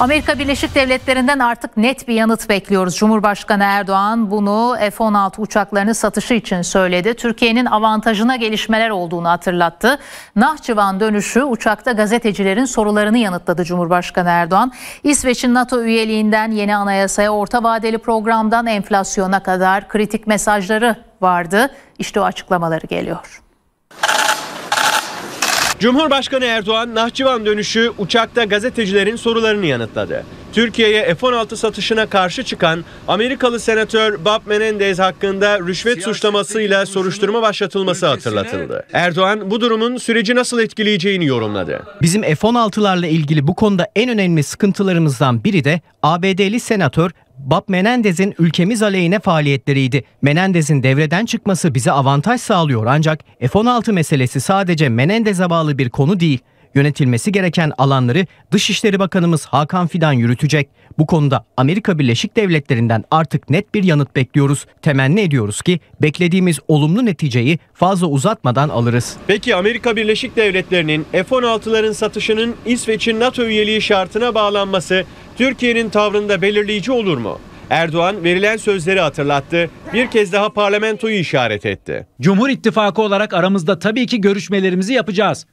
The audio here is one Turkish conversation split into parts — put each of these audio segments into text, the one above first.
Amerika Birleşik Devletleri'nden artık net bir yanıt bekliyoruz. Cumhurbaşkanı Erdoğan bunu F-16 uçaklarını satışı için söyledi. Türkiye'nin avantajına gelişmeler olduğunu hatırlattı. Nahçıvan dönüşü uçakta gazetecilerin sorularını yanıtladı Cumhurbaşkanı Erdoğan. İsveç'in NATO üyeliğinden yeni anayasaya, orta vadeli programdan enflasyona kadar kritik mesajları vardı. İşte o açıklamaları geliyor. Cumhurbaşkanı Erdoğan Nahçıvan dönüşü uçakta gazetecilerin sorularını yanıtladı. Türkiye'ye F-16 satışına karşı çıkan Amerikalı senatör Bob Menendez hakkında rüşvet suçlamasıyla soruşturma başlatılması hatırlatıldı. Erdoğan bu durumun süreci nasıl etkileyeceğini yorumladı. Bizim F-16'larla ilgili bu konuda en önemli sıkıntılarımızdan biri de ABD'li senatör Bob Menendez'in ülkemiz aleyhine faaliyetleriydi. Menendez'in devreden çıkması bize avantaj sağlıyor ancak F-16 meselesi sadece Menendez'e bağlı bir konu değil. Yönetilmesi gereken alanları Dışişleri Bakanımız Hakan Fidan yürütecek. Bu konuda Amerika Birleşik Devletleri'nden artık net bir yanıt bekliyoruz. Temenni ediyoruz ki beklediğimiz olumlu neticeyi fazla uzatmadan alırız. Peki Amerika Birleşik Devletleri'nin F-16'ların satışının İsveç'in NATO üyeliği şartına bağlanması Türkiye'nin tavrında belirleyici olur mu? Erdoğan verilen sözleri hatırlattı, bir kez daha parlamentoyu işaret etti. Cumhur İttifakı olarak aramızda tabii ki görüşmelerimizi yapacağız.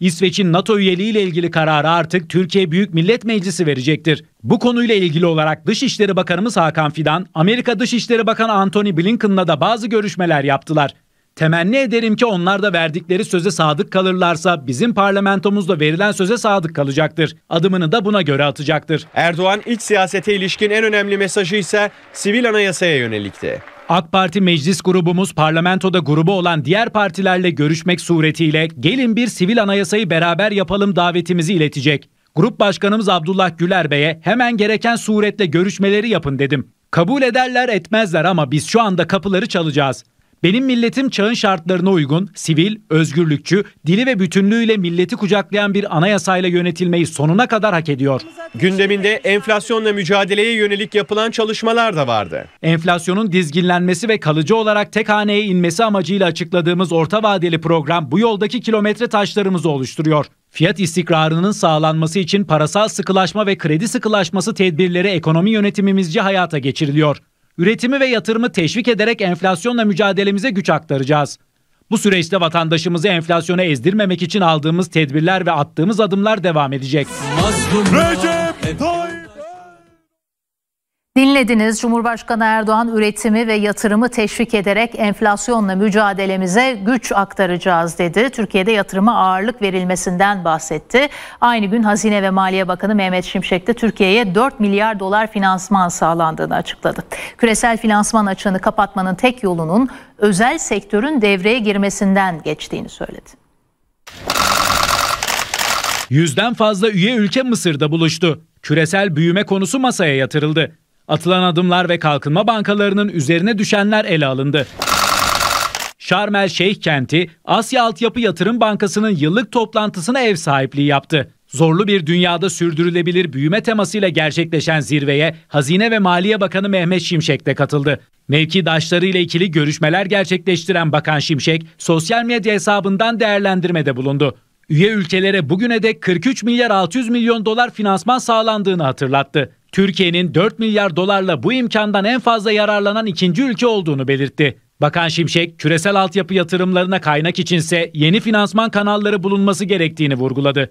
İsveç'in NATO üyeliği ile ilgili kararı artık Türkiye Büyük Millet Meclisi verecektir. Bu konuyla ilgili olarak Dışişleri Bakanımız Hakan Fidan, Amerika Dışişleri Bakanı Antony Blinken'la da bazı görüşmeler yaptılar. Temenni ederim ki onlar da verdikleri söze sadık kalırlarsa bizim parlamentomuzda verilen söze sadık kalacaktır. Adımını da buna göre atacaktır. Erdoğan iç siyasete ilişkin en önemli mesajı ise sivil anayasaya yönelikti. AK Parti meclis grubumuz parlamentoda grubu olan diğer partilerle görüşmek suretiyle gelin bir sivil anayasayı beraber yapalım davetimizi iletecek. Grup Başkanımız Abdullah Güler Bey'e hemen gereken suretle görüşmeleri yapın dedim. Kabul ederler etmezler ama biz şu anda kapıları çalacağız. Benim milletim çağın şartlarına uygun, sivil, özgürlükçü, dili ve bütünlüğüyle milleti kucaklayan bir anayasayla yönetilmeyi sonuna kadar hak ediyor. Gündeminde enflasyonla mücadeleye yönelik yapılan çalışmalar da vardı. Enflasyonun dizginlenmesi ve kalıcı olarak tek haneye inmesi amacıyla açıkladığımız orta vadeli program bu yoldaki kilometre taşlarımızı oluşturuyor. Fiyat istikrarının sağlanması için parasal sıkılaşma ve kredi sıkılaşması tedbirleri ekonomi yönetimimizce hayata geçiriliyor üretimi ve yatırımı teşvik ederek enflasyonla mücadelemize güç aktaracağız. Bu süreçte vatandaşımızı enflasyona ezdirmemek için aldığımız tedbirler ve attığımız adımlar devam edecek. Recep Tayyip Dinlediniz Cumhurbaşkanı Erdoğan üretimi ve yatırımı teşvik ederek enflasyonla mücadelemize güç aktaracağız dedi. Türkiye'de yatırıma ağırlık verilmesinden bahsetti. Aynı gün Hazine ve Maliye Bakanı Mehmet Şimşek de Türkiye'ye 4 milyar dolar finansman sağlandığını açıkladı. Küresel finansman açığını kapatmanın tek yolunun özel sektörün devreye girmesinden geçtiğini söyledi. Yüzden fazla üye ülke Mısır'da buluştu. Küresel büyüme konusu masaya yatırıldı. Atılan adımlar ve kalkınma bankalarının üzerine düşenler ele alındı. Şarmel Şeyh kenti Asya Altyapı Yatırım Bankası'nın yıllık toplantısına ev sahipliği yaptı. Zorlu bir dünyada sürdürülebilir büyüme temasıyla gerçekleşen zirveye Hazine ve Maliye Bakanı Mehmet Şimşek de katıldı. ile ikili görüşmeler gerçekleştiren Bakan Şimşek sosyal medya hesabından değerlendirmede bulundu. Üye ülkelere bugüne dek 43 milyar 600 milyon dolar finansman sağlandığını hatırlattı. Türkiye'nin 4 milyar dolarla bu imkandan en fazla yararlanan ikinci ülke olduğunu belirtti. Bakan Şimşek, küresel altyapı yatırımlarına kaynak içinse yeni finansman kanalları bulunması gerektiğini vurguladı.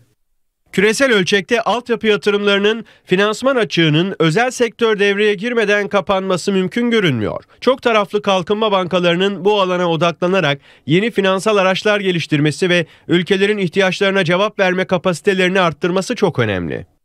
Küresel ölçekte altyapı yatırımlarının finansman açığının özel sektör devreye girmeden kapanması mümkün görünmüyor. Çok taraflı kalkınma bankalarının bu alana odaklanarak yeni finansal araçlar geliştirmesi ve ülkelerin ihtiyaçlarına cevap verme kapasitelerini arttırması çok önemli.